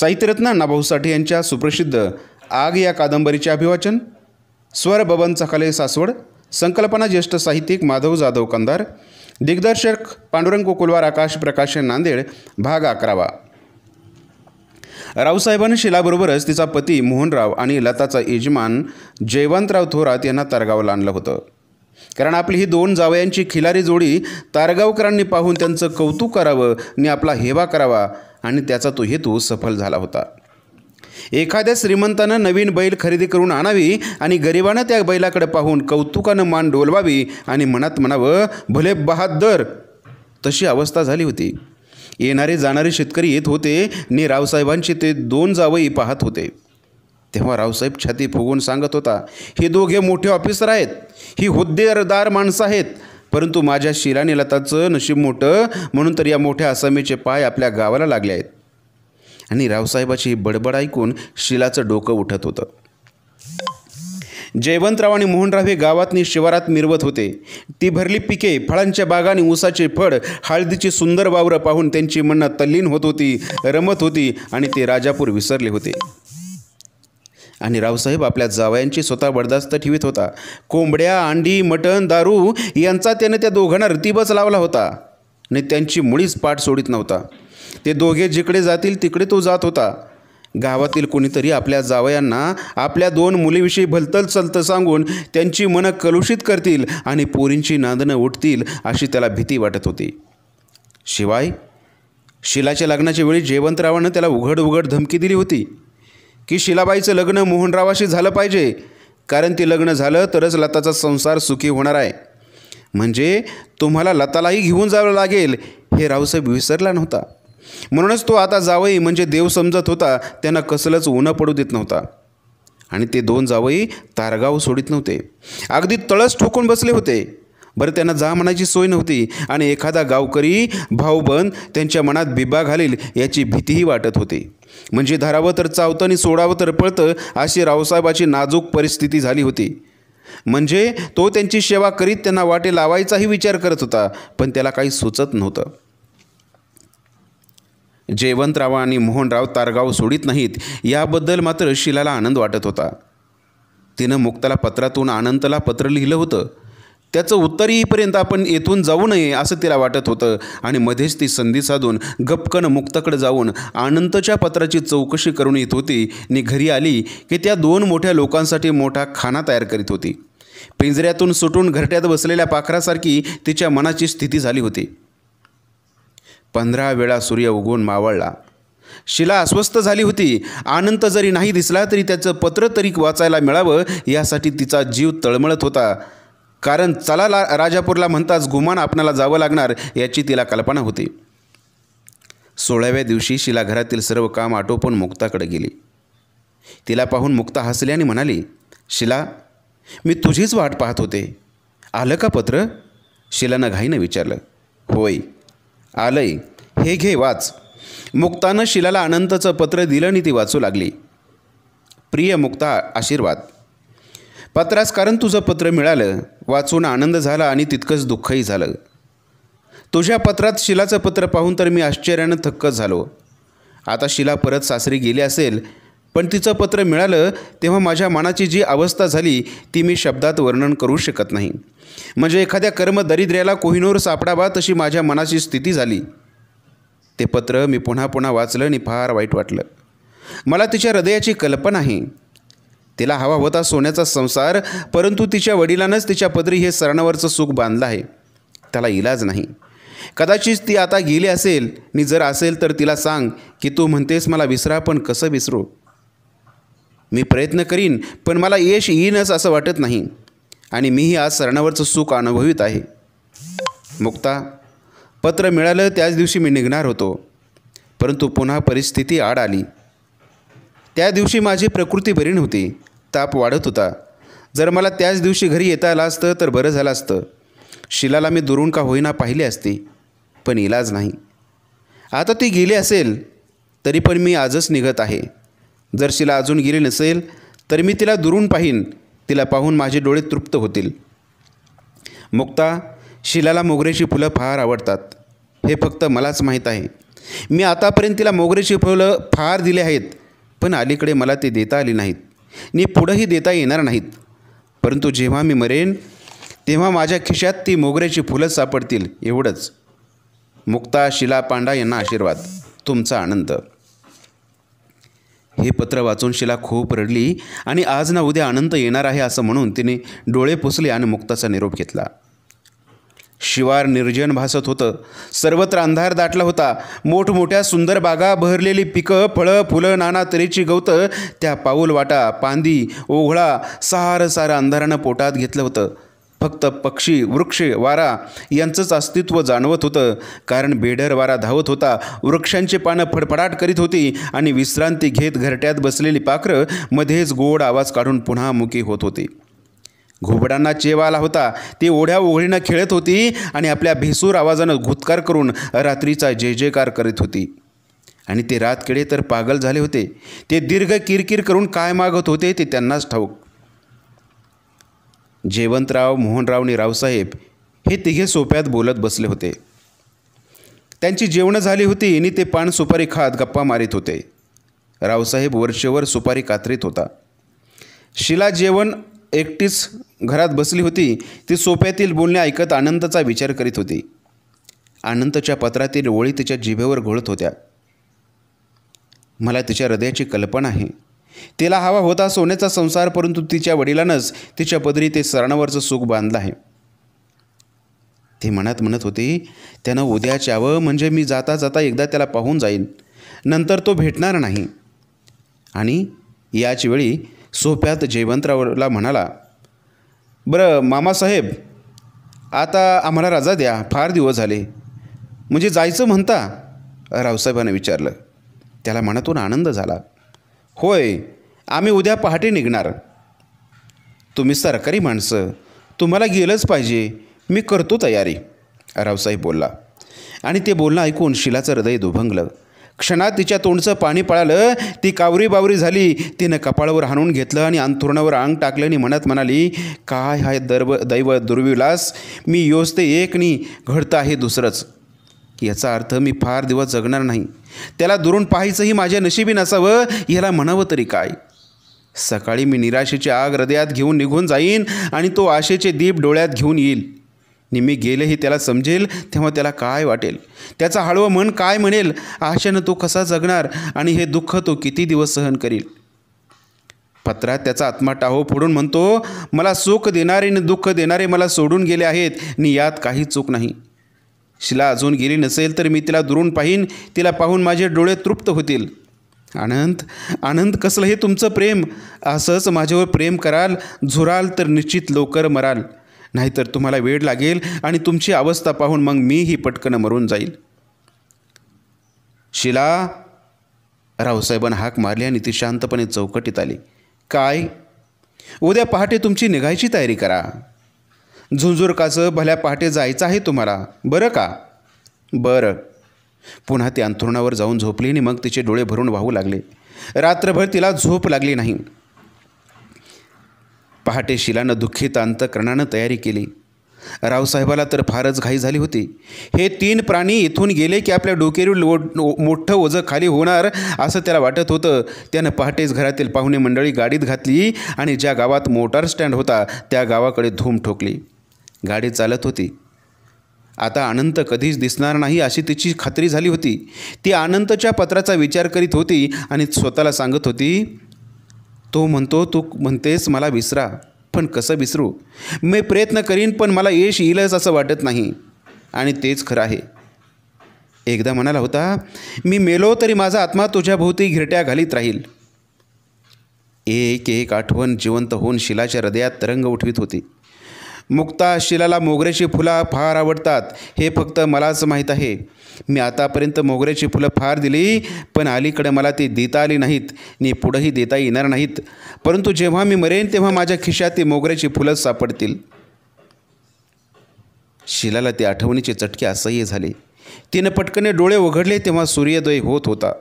साहित्यरत्न अण्णाभाऊ साठे यांच्या सुप्रसिद्ध आग या कादंबरीचे अभिवाचन स्वर बबन चखाले सासवड संकल्पना ज्येष्ठ साहित्यिक माधव जाधव कंदार दिग्दर्शक पांडुरंग कोकुलवार आकाश प्रकाश नांदेड भाग अकरावा रावसाहेबांनी शिलाबरोबरच तिचा पती मोहनराव आणि लताचा यजमान जयवंतराव थोरात यांना तारगावला आणलं होतं कारण आपली ही दोन जावयांची खिलारी जोडी तारगावकरांनी पाहून त्यांचं कौतुक करावं आणि आपला हेवा करावा आणि त्याचा तो हेतू सफल झाला होता एखाद्या श्रीमंतानं नवीन बैल खरेदी करून आणावी आणि गरिबानं त्या बैलाकडे पाहून कौतुकानं मान डोलवावी आणि मनात म्हणावं भले बहादर तशी अवस्था झाली होती येणारे जाणारे शेतकरी येत होते आणि रावसाहेबांची ते दोन जावई पाहत होते तेव्हा रावसाहेब छाती फुगून सांगत होता हे दोघे मोठे ऑफिसर आहेत ही हुद्देदार माणसं आहेत परंतु माझ्या लताचं नशीब मोठं म्हणून तर या मोठ्या आसामीचे पाय आपल्या गावाला लागले आहेत आणि रावसाहेबाची ही बडबड ऐकून शिलाचं डोकं उठत होतं जयवंतराव आणि मोहनराव हे गावातनी शिवारात मिरवत होते ती भरली पिके फळांच्या बागा आणि ऊसाचे फळ हळदीची सुंदर वावरं पाहून त्यांची मन तल्लीन होत होती रमत होती आणि ते राजापूर विसरले होते आणि रावसाहेब आपल्या जावयांची स्वतः बडदास्त ठेवीत होता कोंबड्या अंडी मटण दारू यांचा त्याने त्या दोघांना रतीबच लावला होता आणि त्यांची मुळीच पाठ सोडित नव्हता ते दोघे जिकडे जातील तिकडे तो जात होता गावातील कोणीतरी आपल्या जावयांना आपल्या दोन मुलीविषयी भलतल चलतं सांगून त्यांची मनं कलुषित करतील आणि पोरींची नांदणं उठतील अशी त्याला भीती वाटत होती शिवाय शिलाच्या लग्नाच्या वेळी जयवंतरावानं त्याला उघड उघड धमकी दिली होती की शिलाबाईचं लग्न मोहनरावाशी झालं पाहिजे कारण ती लग्न झालं तरच लताचा संसार सुखी होणार आहे म्हणजे तुम्हाला लतालाही घेऊन जावं लागेल हे रावसाहेब विसरला नव्हता म्हणूनच तो आता जावई म्हणजे देव समजत होता त्यांना कसलंच उनं पडू देत नव्हता आणि ते दोन जावई तारगाव सोडित नव्हते अगदी तळस ठोकून बसले होते बरं त्यांना जा म्हणायची सोय नव्हती आणि एखादा गावकरी भाऊबंद त्यांच्या मनात बिबा घालील याची भीतीही वाटत होती म्हणजे धरावं तर चावतं आणि सोडावं तर पळतं अशी रावसाहेबाची नाजूक परिस्थिती झाली होती म्हणजे तो त्यांची सेवा करीत त्यांना वाटे लावायचाही विचार करत होता पण त्याला काही सुचत नव्हतं जयवंतराव आणि मोहनराव तारगाव सोडित नाहीत याबद्दल मात्र शिलाला आनंद वाटत होता तिनं मुक्ताला पत्रातून आनंदला पत्र लिहिलं होतं त्याचं उत्तर येईपर्यंत आपण येथून जाऊ नये असं तिला वाटत होतं आणि मध्येच ती संधी साधून गपकन मुक्तकडे जाऊन आनंदच्या पत्राची चौकशी करून येत होती आणि घरी आली की त्या दोन मोठ्या लोकांसाठी मोठा खाना तयार करीत होती पिंजऱ्यातून सुटून घरट्यात बसलेल्या पाखरासारखी तिच्या मनाची स्थिती झाली होती पंधरा वेळा सूर्य उगवून मावळला शिला अस्वस्थ झाली होती आनंद जरी नाही दिसला तरी त्याचं पत्र तरी वाचायला मिळावं यासाठी तिचा जीव तळमळत होता कारण चला ला राजापूरला म्हणताच गुमान आपणाला जावं लागणार याची तिला कल्पना होती सोळाव्या दिवशी शिला घरातील सर्व काम आटोपून मुक्ताकडे गेली तिला पाहून मुक्ता हसली आणि म्हणाली शिला मी तुझीच वाट पाहत होते आलं का पत्र शिलानं घाईनं विचारलं होय आलंय हे घे वाच मुक्तानं शिलाला अनंतचं पत्र दिलं आणि ती वाचू लागली प्रिय मुक्ता आशीर्वाद पत्रास कारण तुझं पत्र मिळालं वाचून आनंद झाला आणि तितकंच दुःखही झालं तुझ्या पत्रात शिलाचं पत्र पाहून तर मी आश्चर्यानं थक्क झालो आता शिला परत सासरी गेली असेल पण तिचं पत्र मिळालं तेव्हा माझ्या मनाची जी अवस्था झाली ती मी शब्दात वर्णन करू शकत नाही म्हणजे एखाद्या कर्म दरिद्र्याला कोहिनूर सापडावा तशी माझ्या मनाची स्थिती झाली ते पत्र मी पुन्हा पुन्हा वाचलं आणि फार वाईट वाटलं मला तिच्या हृदयाची कल्पना आहे तिला हवा होता सोन्याचा संसार परंतु तिच्या वडिलांनाच तिच्या पदरी हे सरणावरचं सुख बांधलं आहे त्याला इलाज नाही कदाचित ती आता गेली असेल आणि जर असेल तर तिला सांग की तू म्हणतेस मला विसरा पण कसं विसरू मी प्रयत्न करीन पण मला यश येईनच असं वाटत नाही आणि मीही आज सरणावरचं सुख अनुभवित आहे मुक्ता पत्र मिळालं त्याच दिवशी मी निघणार होतो परंतु पुन्हा परिस्थिती आड आली त्या दिवशी माझी प्रकृती बरी नव्हती ताप वाढत होता जर मला त्याच दिवशी घरी येता आलं असतं तर बरं झालं असतं शिलाला मी दुरून का होईना पाहिले असते पण इलाज नाही आता ती गेली असेल तरी पण मी आजच निघत आहे जर शिला अजून गेली नसेल तर मी तिला दुरून पाहीन तिला पाहून माझे डोळे तृप्त होतील मुक्ता शिलाला मोगऱ्याची फुलं फार आवडतात हे फक्त मलाच माहीत आहे मी आतापर्यंत तिला मोगऱ्याची फुलं फार दिले आहेत पण अलीकडे मला ते देता आली नाहीत नी पुढंही देता येणार नाहीत परंतु जेव्हा मी मरेन तेव्हा माझ्या खिशात ती मोगऱ्याची फुलंच सापडतील एवढंच मुक्ता शिला पांडा यांना आशीर्वाद तुमचा आनंद हे पत्र वाचून शिला खूप रडली आणि आज ना उद्या अनंत येणार आहे असं म्हणून तिने डोळे पुसले आणि मुक्ताचा निरोप घेतला शिवार निर्जन भासत होतं सर्वत्र अंधार दाटला होता मोठमोठ्या सुंदर बागा बहरलेली पिकं फळं फुलं नाना तऱ्हेची गवतं त्या पाऊल वाटा पांदी ओघळा सारं सारं अंधारानं पोटात घेतलं होतं फक्त पक्षी वृक्ष वारा यांचंच अस्तित्व जाणवत होतं कारण बेढर वारा धावत होता वृक्षांची पानं फडफडाट करीत होती आणि विश्रांती घेत घरट्यात बसलेली पाखरं मध्येच गोड आवाज काढून पुन्हा मुखी होत होती घुबडांना चेव आला होता ती ओढ्या ओघळीनं खेळत होती आणि आपल्या भेसूर आवाजानं घुतकार करून रात्रीचा जय जयकार करीत होती आणि ते रातकिडे तर पागल झाले होते ते दीर्घ किरकिर करून काय मागत होते ते त्यांनाच ठाऊक जयवंतराव मोहनराव आणि रावसाहेब हे तिघे सोप्यात बोलत बसले होते त्यांची जेवणं झाली होती आणि ते पान सुपारी खात गप्पा मारित होते रावसाहेब वर्षेवर सुपारी कात्रीत होता शिला जेवण एकटीच घरात बसली होती ती सोप्यातील बोलणे ऐकत आनंदचा विचार करीत होती आनंदच्या पत्रातील ओळी तिच्या जिभेवर घोळत होत्या मला तिच्या हृदयाची कल्पना आहे तिला हवा होता सोन्याचा संसार परंतु तिच्या वडिलांनाच तिच्या पदरी ते सरणावरचं सुख बांधलं आहे ती म्हणत म्हणत होती त्यानं उद्या म्हणजे मी जाता जाता एकदा त्याला पाहून जाईन नंतर तो भेटणार नाही आणि याच वेळी सोप्यात जयवंतरावला म्हणाला बरं मामासाहेब आता आम्हाला रजा द्या फार दिवस झाले म्हणजे जायचं म्हणता रावसाहेबानं विचारलं त्याला मनातून आनंद झाला होय आम्ही उद्या पहाटे निघणार तुम्ही सरकारी माणसं तुम्हाला गेलंच पाहिजे मी करतो तयारी रावसाहेब बोलला आणि ते बोलणं ऐकून शिलाचं हृदय दुभंगलं क्षणात तिच्या तोंडचं पाणी पळालं ती कावरी बावरी झाली तिनं कपाळावर हाणून घेतलं आणि अंथुरणावर अंग टाकलं आणि म्हणत म्हणाली काय हाय दर्व दैव दुर्विलास मी योजते एकनी घडतं आहे दुसरंच याचा अर्थ मी फार दिवस जगणार नाही त्याला दुरून पाहायचंही माझ्या नशिबी नसावं याला म्हणावं तरी काय सकाळी मी निराशेची आग हृदयात घेऊन निघून जाईन आणि तो आशेचे दीप डोळ्यात घेऊन येईल निम्मी हे त्याला समजेल तेव्हा त्याला काय वाटेल त्याचा हळवं मन काय म्हणेल आशेनं तो कसा जगणार आणि हे दुःख तो किती दिवस सहन करील पत्रात त्याचा आत्मा टाहो फोडून म्हणतो मला सुख देणारे आणि दुःख देणारे मला सोडून गेले आहेत आणि यात काही चूक नाही शिला अजून गेली नसेल तर मी तिला दुरून पाहीन तिला पाहून माझे डोळे तृप्त होतील आनंद आनंद कसलं हे तुमचं प्रेम असंच माझ्यावर प्रेम कराल झुराल तर निश्चित लवकर मराल नाहीतर तुम्हाला वेळ लागेल आणि तुमची अवस्था पाहून मग मी ही पटकन मरून जाईल शिला रावसाहेबांना हाक मारली आणि ती शांतपणे चौकटीत आली काय उद्या पहाटे तुमची निघायची तयारी करा झुंझुरकाचं भल्या पहाटे जायचं आहे तुम्हाला बरं का बरं पुन्हा ती अंथरुणावर जाऊन झोपली आणि मग तिचे डोळे भरून वाहू लागले रात्रभर तिला झोप लागली नाही पहाटे शिलानं दुःखित अंतकरणानं तयारी केली रावसाहेबाला तर फारच घाई झाली होती हे तीन प्राणी इथून गेले की आपल्या डोकेरील लो मोठं ओझं खाली होणार असं त्याला वाटत होतं त्यानं पहाटेच घरातील पाहुणे मंडळी गाडीत घातली आणि ज्या गावात मोटार स्टँड होता त्या गावाकडे धूम ठोकली गाडी चालत होती आता अनंत कधीच दिसणार नाही अशी तिची खात्री झाली होती ती अनंतच्या पत्राचा विचार करीत होती आणि स्वतःला सांगत होती तो म्हणतो तू म्हणतेस मला विसरा पण कसं विसरू मी प्रयत्न करीन पण मला यश येईलच असं वाटत नाही आणि तेच खरं आहे एकदा म्हणाला होता मी मेलो तरी माझा आत्मा तुझ्याभोवती घिरट्या घालीत राहील एक एक आठवण जिवंत होऊन शिलाच्या हृदयात तरंग उठवीत होती मुक्ता शिलाला मोगऱ्याची फुलं फार आवडतात हे फक्त मलाच माहीत आहे मी आतापर्यंत मोगऱ्याची फुलं फार दिली पण अलीकडे मला ती देता आली नाहीत आणि पुढंही देता येणार नाहीत परंतु जेव्हा मी मरेन तेव्हा माझ्या खिशात ती मोगऱ्याची फुलंच सापडतील शिलाला ते आठवणीचे चटके असह्य झाले तिनं पटकने डोळे उघडले तेव्हा सूर्योदय होत होता